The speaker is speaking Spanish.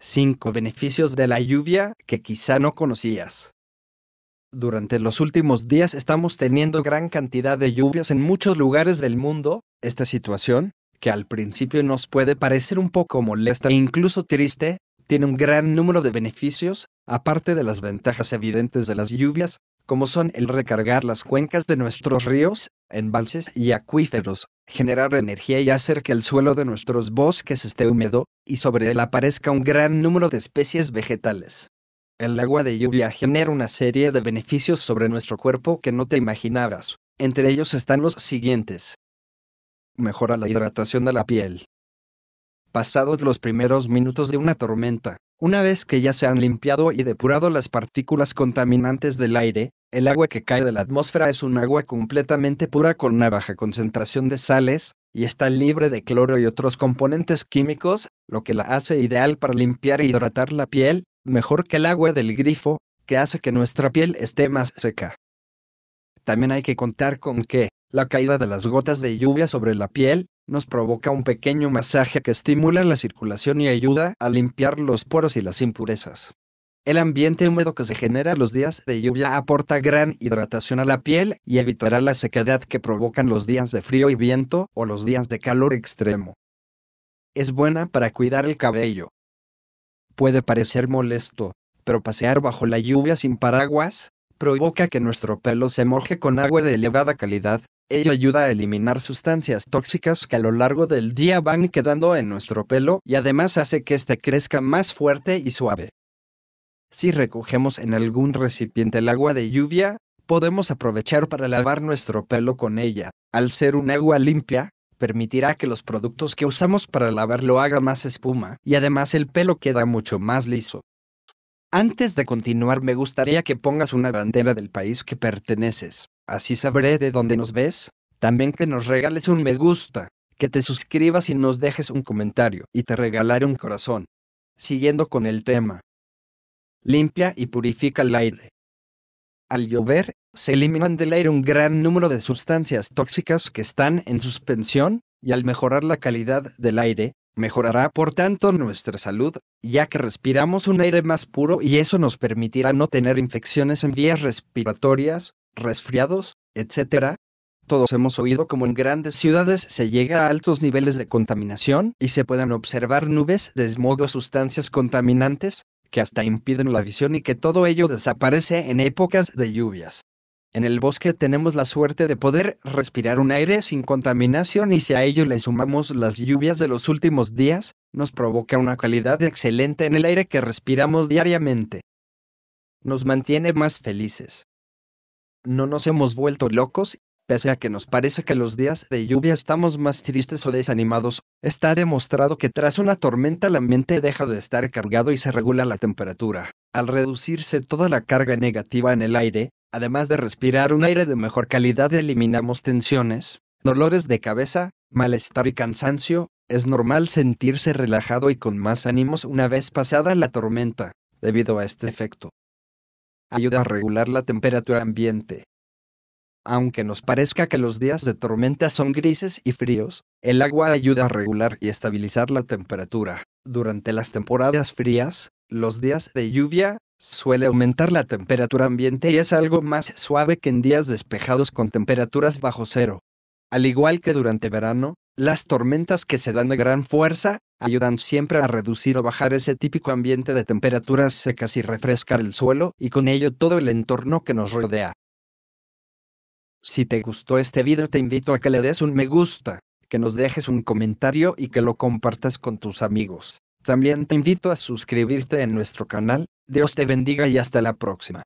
5 beneficios de la lluvia que quizá no conocías. Durante los últimos días estamos teniendo gran cantidad de lluvias en muchos lugares del mundo. Esta situación, que al principio nos puede parecer un poco molesta e incluso triste, tiene un gran número de beneficios, aparte de las ventajas evidentes de las lluvias, como son el recargar las cuencas de nuestros ríos, embalses y acuíferos, generar energía y hacer que el suelo de nuestros bosques esté húmedo, y sobre él aparezca un gran número de especies vegetales. El agua de lluvia genera una serie de beneficios sobre nuestro cuerpo que no te imaginabas. Entre ellos están los siguientes. Mejora la hidratación de la piel. Pasados los primeros minutos de una tormenta, una vez que ya se han limpiado y depurado las partículas contaminantes del aire, el agua que cae de la atmósfera es un agua completamente pura con una baja concentración de sales, y está libre de cloro y otros componentes químicos, lo que la hace ideal para limpiar e hidratar la piel, mejor que el agua del grifo, que hace que nuestra piel esté más seca. También hay que contar con que, la caída de las gotas de lluvia sobre la piel, nos provoca un pequeño masaje que estimula la circulación y ayuda a limpiar los poros y las impurezas. El ambiente húmedo que se genera los días de lluvia aporta gran hidratación a la piel y evitará la sequedad que provocan los días de frío y viento o los días de calor extremo. Es buena para cuidar el cabello. Puede parecer molesto, pero pasear bajo la lluvia sin paraguas provoca que nuestro pelo se moje con agua de elevada calidad. Ello ayuda a eliminar sustancias tóxicas que a lo largo del día van quedando en nuestro pelo y además hace que éste crezca más fuerte y suave. Si recogemos en algún recipiente el agua de lluvia, podemos aprovechar para lavar nuestro pelo con ella. Al ser un agua limpia, permitirá que los productos que usamos para lavarlo haga más espuma y además el pelo queda mucho más liso. Antes de continuar me gustaría que pongas una bandera del país que perteneces, así sabré de dónde nos ves, también que nos regales un me gusta, que te suscribas y nos dejes un comentario y te regalaré un corazón. Siguiendo con el tema, limpia y purifica el aire. Al llover, se eliminan del aire un gran número de sustancias tóxicas que están en suspensión, y al mejorar la calidad del aire, mejorará por tanto nuestra salud, ya que respiramos un aire más puro y eso nos permitirá no tener infecciones en vías respiratorias, resfriados, etc. Todos hemos oído cómo en grandes ciudades se llega a altos niveles de contaminación y se pueden observar nubes de smog o sustancias contaminantes, que hasta impiden la visión y que todo ello desaparece en épocas de lluvias. En el bosque tenemos la suerte de poder respirar un aire sin contaminación y si a ello le sumamos las lluvias de los últimos días, nos provoca una calidad excelente en el aire que respiramos diariamente. Nos mantiene más felices. No nos hemos vuelto locos Pese a que nos parece que los días de lluvia estamos más tristes o desanimados, está demostrado que tras una tormenta la mente deja de estar cargado y se regula la temperatura. Al reducirse toda la carga negativa en el aire, además de respirar un aire de mejor calidad eliminamos tensiones, dolores de cabeza, malestar y cansancio, es normal sentirse relajado y con más ánimos una vez pasada la tormenta, debido a este efecto. Ayuda a regular la temperatura ambiente. Aunque nos parezca que los días de tormenta son grises y fríos, el agua ayuda a regular y estabilizar la temperatura. Durante las temporadas frías, los días de lluvia, suele aumentar la temperatura ambiente y es algo más suave que en días despejados con temperaturas bajo cero. Al igual que durante verano, las tormentas que se dan de gran fuerza ayudan siempre a reducir o bajar ese típico ambiente de temperaturas secas y refrescar el suelo y con ello todo el entorno que nos rodea. Si te gustó este video te invito a que le des un me gusta, que nos dejes un comentario y que lo compartas con tus amigos. También te invito a suscribirte en nuestro canal. Dios te bendiga y hasta la próxima.